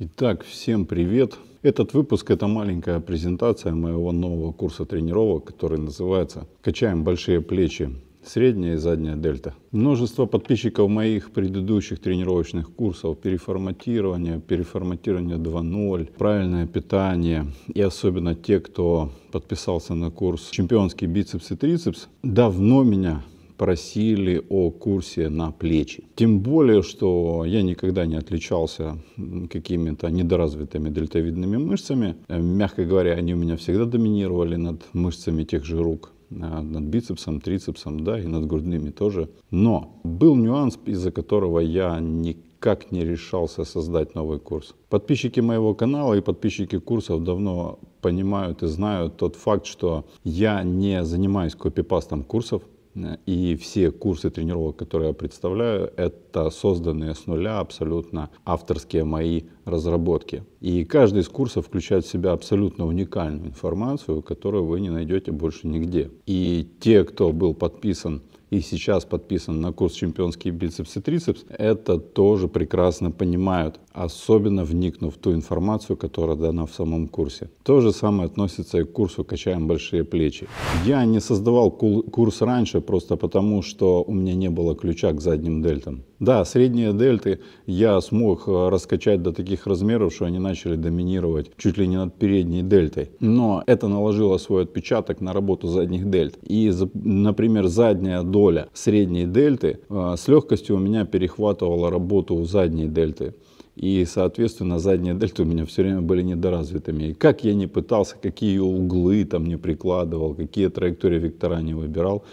Итак, всем привет! Этот выпуск – это маленькая презентация моего нового курса тренировок, который называется «Качаем большие плечи. Средняя и задняя дельта». Множество подписчиков моих предыдущих тренировочных курсов, переформатирование, переформатирование 2.0, правильное питание и особенно те, кто подписался на курс «Чемпионский бицепс и трицепс», давно меня просили о курсе на плечи. Тем более, что я никогда не отличался какими-то недоразвитыми дельтовидными мышцами. Э, мягко говоря, они у меня всегда доминировали над мышцами тех же рук э, над бицепсом, трицепсом, да, и над грудными тоже. Но был нюанс, из-за которого я никак не решался создать новый курс. Подписчики моего канала и подписчики курсов давно понимают и знают тот факт, что я не занимаюсь копипастом курсов, Э, и все курсы тренировок, которые я представляю, это это созданные с нуля абсолютно авторские мои разработки. И каждый из курсов включает в себя абсолютно уникальную информацию, которую вы не найдете больше нигде. И те, кто был подписан и сейчас подписан на курс чемпионские бицепсы и трицепс», это тоже прекрасно понимают, особенно вникнув в ту информацию, которая дана в самом курсе. То же самое относится и к курсу «Качаем большие плечи». Я не создавал курс раньше просто потому, что у меня не было ключа к задним дельтам. Да, средние дельты я смог э, раскачать до таких размеров, что они начали доминировать чуть ли не над передней дельтой. Но это наложило свой отпечаток на работу задних дельт. И, например, задняя доля средней дельты э, с легкостью у меня перехватывала работу задней дельты. И, соответственно, задние дельты у меня все время были недоразвитыми. И как я не пытался, какие углы там не прикладывал, какие траектории вектора не выбирал,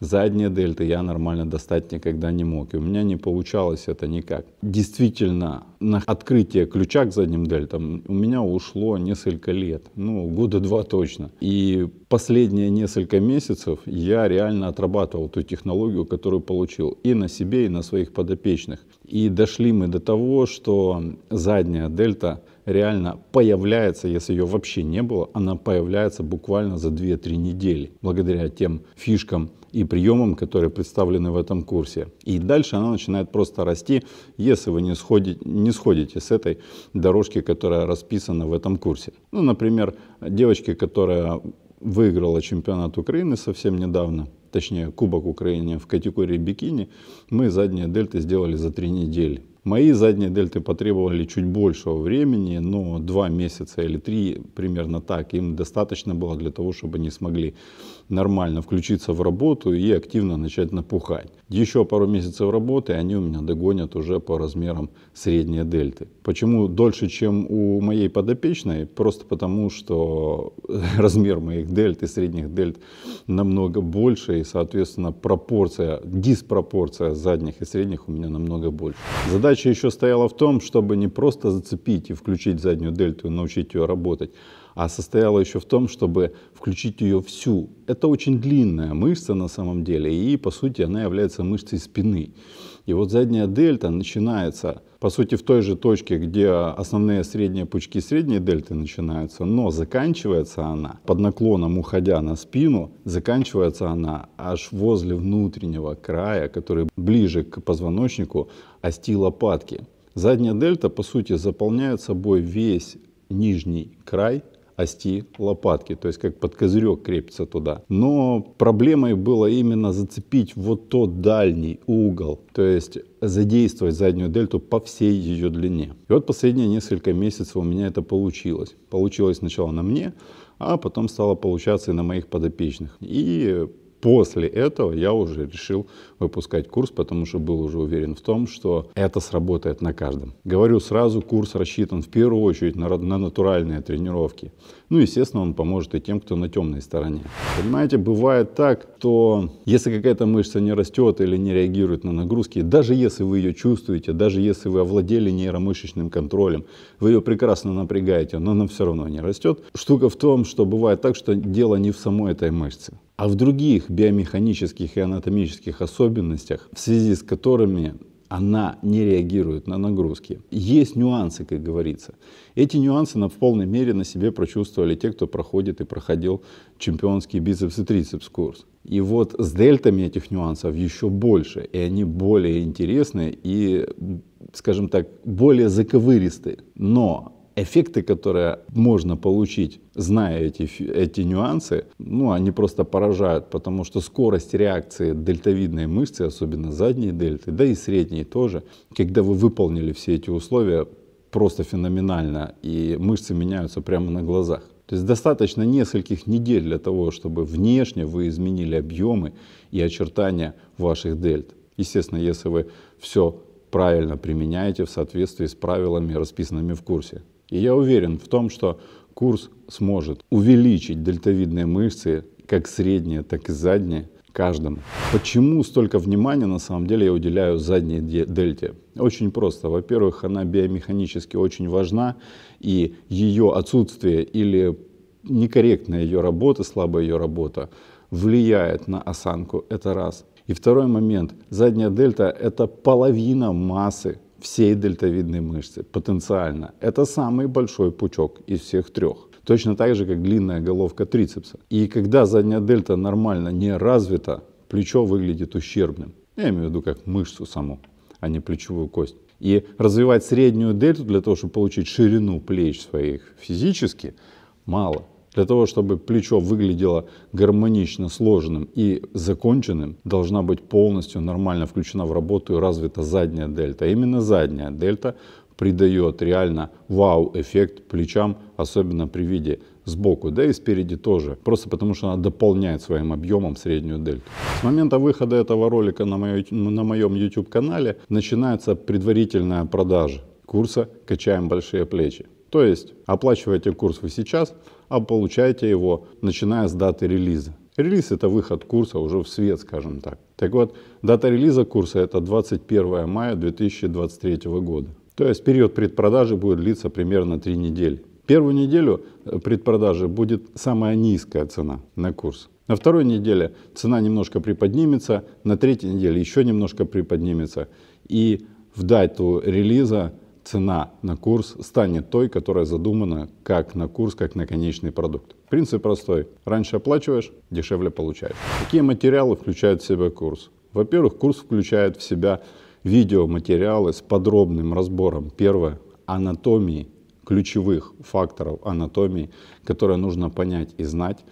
задние дельты я нормально достать никогда не мог. И у меня не получалось это никак. Действительно, на открытие ключа к задним дельтам у меня ушло несколько лет. Ну, года два точно. И последние несколько месяцев я реально отрабатывал ту технологию, которую получил и на себе, и на своих подопечных. И дошли мы до того, что задняя дельта — реально появляется, если ее вообще не было, она появляется буквально за 2-3 недели, благодаря тем фишкам и приемам, которые представлены в этом курсе. И дальше она начинает просто расти, если вы не сходите, не сходите с этой дорожки, которая расписана в этом курсе. Ну, например, девочки, которая выиграла чемпионат Украины совсем недавно, точнее Кубок Украины в категории бикини, мы задние дельты сделали за три недели. Мои задние дельты потребовали чуть большего времени, но два месяца или три примерно так им достаточно было для того, чтобы они смогли нормально включиться в работу и активно начать напухать. Еще пару месяцев работы, они у меня догонят уже по размерам средние дельты. Почему дольше, чем у моей подопечной? Просто потому, что размер моих дельт и средних дельт намного больше, и, соответственно, пропорция, диспропорция задних и средних у меня намного больше. Задача задача еще стояла в том, чтобы не просто зацепить и включить заднюю дельту и научить ее работать, а состояла еще в том, чтобы включить ее всю. Это очень длинная мышца на самом деле, и по сути она является мышцей спины. И вот задняя дельта начинается, по сути, в той же точке, где основные средние пучки средней дельты начинаются, но заканчивается она под наклоном, уходя на спину, заканчивается она аж возле внутреннего края, который ближе к позвоночнику ости лопатки. Задняя дельта, по сути, заполняет собой весь нижний край ости лопатки, то есть как под козырек крепится туда. Но проблемой было именно зацепить вот тот дальний угол, то есть задействовать заднюю дельту по всей ее длине. И вот последние несколько месяцев у меня это получилось. Получилось сначала на мне, а потом стало получаться и на моих подопечных. И после этого я уже решил выпускать курс, потому что был уже уверен в том, что это сработает на каждом. Говорю сразу, курс рассчитан в первую очередь на, на натуральные тренировки. Ну, естественно, он поможет и тем, кто на темной стороне. Понимаете, бывает так, что если какая-то мышца не растет или не реагирует на нагрузки, даже если вы ее чувствуете, даже если вы овладели нейромышечным контролем, вы ее прекрасно напрягаете, но она все равно не растет. Штука в том, что бывает так, что дело не в самой этой мышце а в других биомеханических и анатомических особенностях, в связи с которыми она не реагирует на нагрузки. Есть нюансы, как говорится. Эти нюансы на, в полной мере на себе прочувствовали те, кто проходит и проходил чемпионский бицепс и трицепс курс. И вот с дельтами этих нюансов еще больше, и они более интересны и, скажем так, более заковыристы. Но эффекты, которые можно получить, зная эти, эти нюансы, ну, они просто поражают, потому что скорость реакции дельтовидной мышцы, особенно задней дельты, да и средней тоже, когда вы выполнили все эти условия, просто феноменально, и мышцы меняются прямо на глазах. То есть достаточно нескольких недель для того, чтобы внешне вы изменили объемы и очертания ваших дельт. Естественно, если вы все правильно применяете в соответствии с правилами, расписанными в курсе. И я уверен в том, что курс сможет увеличить дельтовидные мышцы как средние, так и задние каждому. Почему столько внимания на самом деле я уделяю задней дельте? Очень просто. Во-первых, она биомеханически очень важна, и ее отсутствие или некорректная ее работа, слабая ее работа влияет на осанку. Это раз. И второй момент. Задняя дельта – это половина массы всей дельтовидной мышцы потенциально. Это самый большой пучок из всех трех. Точно так же, как длинная головка трицепса. И когда задняя дельта нормально не развита, плечо выглядит ущербным. Я имею в виду как мышцу саму, а не плечевую кость. И развивать среднюю дельту для того, чтобы получить ширину плеч своих физически, мало. Для того, чтобы плечо выглядело гармонично сложенным и законченным, должна быть полностью нормально включена в работу и развита задняя дельта. Именно задняя дельта придает реально вау-эффект плечам, особенно при виде сбоку, да и спереди тоже, просто потому что она дополняет своим объемом среднюю дельту. С момента выхода этого ролика на, моё, на моем YouTube-канале начинается предварительная продажа курса «Качаем большие плечи». То есть оплачиваете курс вы сейчас, а получаете его начиная с даты релиза. Релиз это выход курса уже в свет, скажем так. Так вот, дата релиза курса это 21 мая 2023 года. То есть период предпродажи будет длиться примерно 3 недели. Первую неделю э, предпродажи будет самая низкая цена на курс. На второй неделе цена немножко приподнимется, на третьей неделе еще немножко приподнимется. И в дату релиза цена на курс станет той, которая задумана как на курс, как на конечный продукт. Принцип простой. Раньше оплачиваешь, дешевле получаешь. Какие материалы включает в себя курс? Во-первых, курс включает в себя видеоматериалы с подробным разбором, первое, анатомии, ключевых факторов анатомии, которые нужно понять и знать,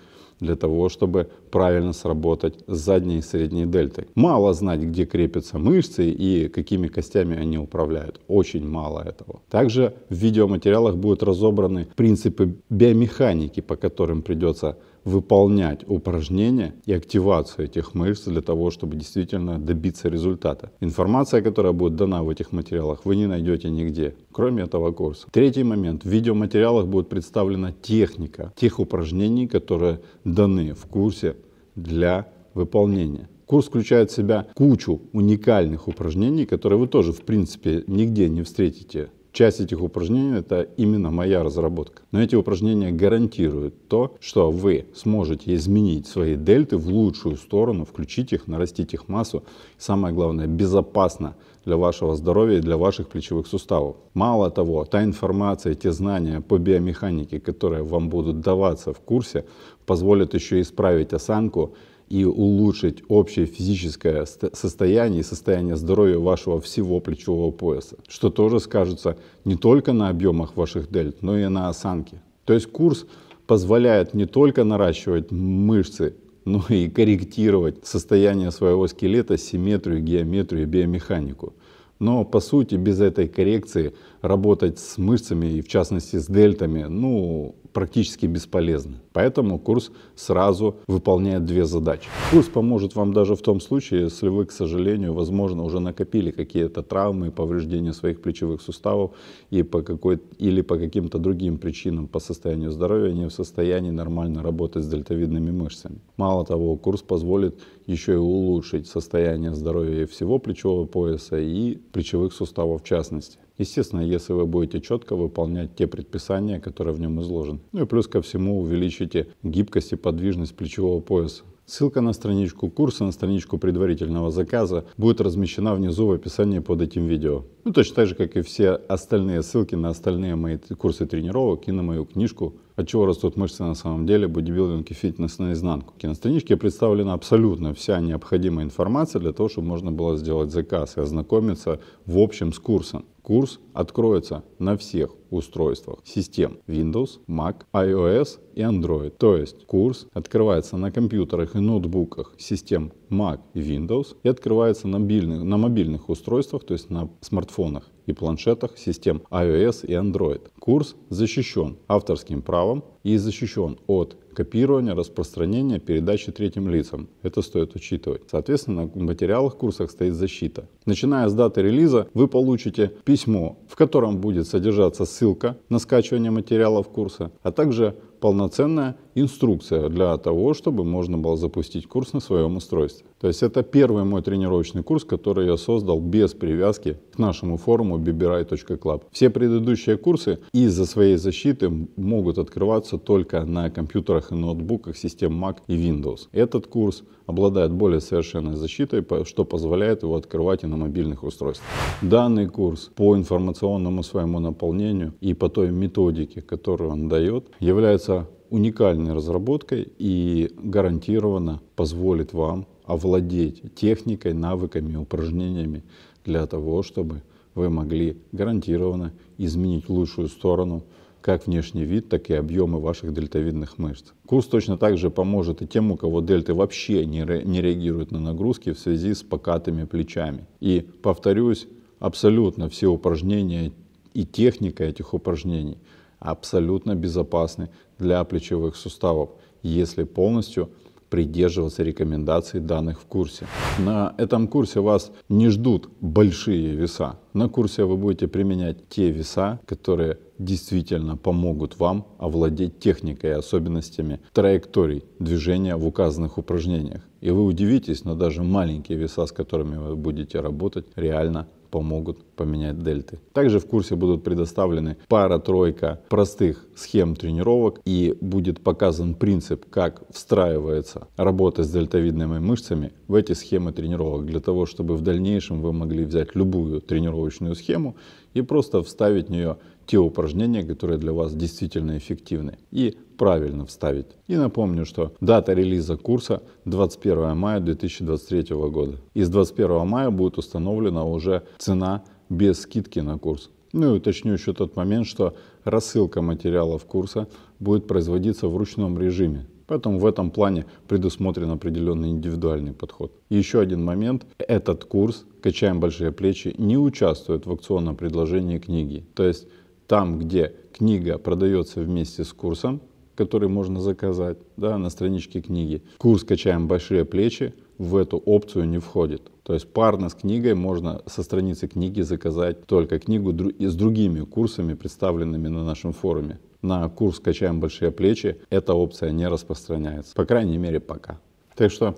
для того, чтобы правильно сработать с задней и средней дельтой. Мало знать, где крепятся мышцы и какими костями они управляют. Очень мало этого. Также в видеоматериалах будут разобраны принципы биомеханики, по которым придется выполнять упражнения и активацию этих мышц для того, чтобы действительно добиться результата. Информация, которая будет дана в этих материалах, вы не найдете нигде, кроме этого курса. Третий момент. В видеоматериалах будет представлена техника тех упражнений, которые даны в курсе для выполнения. Курс включает в себя кучу уникальных упражнений, которые вы тоже, в принципе, нигде не встретите Часть этих упражнений – это именно моя разработка. Но эти упражнения гарантируют то, что вы сможете изменить свои дельты в лучшую сторону, включить их, нарастить их массу. Самое главное – безопасно для вашего здоровья и для ваших плечевых суставов. Мало того, та информация, те знания по биомеханике, которые вам будут даваться в курсе, позволят еще исправить осанку и улучшить общее физическое состояние и состояние здоровья вашего всего плечевого пояса, что тоже скажется не только на объемах ваших дельт, но и на осанке. То есть курс позволяет не только наращивать мышцы, но и корректировать состояние своего скелета, симметрию, геометрию, биомеханику – но по сути без этой коррекции работать с мышцами и в частности с дельтами ну, практически бесполезно. Поэтому курс сразу выполняет две задачи. Курс поможет вам даже в том случае, если вы, к сожалению, возможно, уже накопили какие-то травмы и повреждения своих плечевых суставов и по какой или по каким-то другим причинам по состоянию здоровья не в состоянии нормально работать с дельтовидными мышцами. Мало того, курс позволит еще и улучшить состояние здоровья всего плечевого пояса и плечевых суставов в частности. Естественно, если вы будете четко выполнять те предписания, которые в нем изложены. Ну и плюс ко всему увеличите гибкость и подвижность плечевого пояса. Ссылка на страничку курса, на страничку предварительного заказа будет размещена внизу в описании под этим видео. Ну точно так же, как и все остальные ссылки на остальные мои курсы тренировок и на мою книжку от чего растут мышцы на самом деле, бодибилдинг и фитнес наизнанку. На страничке представлена абсолютно вся необходимая информация для того, чтобы можно было сделать заказ и ознакомиться в общем с курсом. Курс откроется на всех устройствах систем Windows, Mac, iOS и Android. То есть курс открывается на компьютерах и ноутбуках систем Mac и Windows и открывается на мобильных, на мобильных устройствах, то есть на смартфонах и планшетах систем iOS и Android. Курс защищен авторским правом и защищен от копирования, распространения, передачи третьим лицам. Это стоит учитывать. Соответственно, на материалах курсах стоит защита. Начиная с даты релиза, вы получите письмо, в котором будет содержаться ссылка на скачивание материалов курса, а также полноценная инструкция для того, чтобы можно было запустить курс на своем устройстве. То есть это первый мой тренировочный курс, который я создал без привязки к нашему форуму bibirai.club. Все предыдущие курсы из-за своей защиты могут открываться только на компьютерах и ноутбуках систем Mac и Windows. Этот курс обладает более совершенной защитой, что позволяет его открывать и на мобильных устройствах. Данный курс по информационному своему наполнению и по той методике, которую он дает, является уникальной разработкой и гарантированно позволит вам овладеть техникой, навыками, упражнениями для того, чтобы вы могли гарантированно изменить лучшую сторону как внешний вид, так и объемы ваших дельтовидных мышц. Курс точно так же поможет и тем, у кого дельты вообще не, ре, не реагируют на нагрузки в связи с покатыми плечами. И повторюсь, абсолютно все упражнения и техника этих упражнений абсолютно безопасны для плечевых суставов, если полностью придерживаться рекомендаций данных в курсе. На этом курсе вас не ждут большие веса. На курсе вы будете применять те веса, которые действительно помогут вам овладеть техникой и особенностями траекторий движения в указанных упражнениях. И вы удивитесь, но даже маленькие веса, с которыми вы будете работать, реально помогут поменять дельты. Также в курсе будут предоставлены пара-тройка простых схем тренировок и будет показан принцип, как встраивается работа с дельтовидными мышцами в эти схемы тренировок, для того, чтобы в дальнейшем вы могли взять любую тренировочную схему и просто вставить в нее те упражнения, которые для вас действительно эффективны и правильно вставить. И напомню, что дата релиза курса 21 мая 2023 года. И с 21 мая будет установлена уже цена без скидки на курс. Ну и уточню еще тот момент, что рассылка материалов курса будет производиться в ручном режиме. Поэтому в этом плане предусмотрен определенный индивидуальный подход. И еще один момент. Этот курс «Качаем большие плечи» не участвует в акционном предложении книги. То есть там, где книга продается вместе с курсом, который можно заказать да, на страничке книги. Курс «Качаем большие плечи» в эту опцию не входит. То есть парно с книгой можно со страницы книги заказать только книгу и с другими курсами, представленными на нашем форуме. На курс «Качаем большие плечи» эта опция не распространяется. По крайней мере, пока. Так что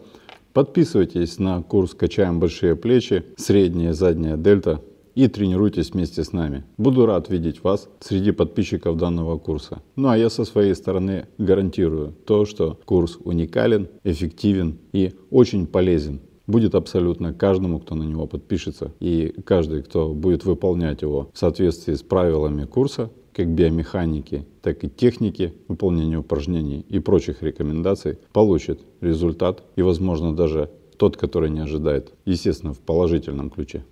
подписывайтесь на курс «Качаем большие плечи», средняя и задняя дельта – и тренируйтесь вместе с нами. Буду рад видеть вас среди подписчиков данного курса. Ну а я со своей стороны гарантирую то, что курс уникален, эффективен и очень полезен будет абсолютно каждому, кто на него подпишется. И каждый, кто будет выполнять его в соответствии с правилами курса, как биомеханики, так и техники выполнения упражнений и прочих рекомендаций, получит результат и, возможно, даже тот, который не ожидает, естественно, в положительном ключе.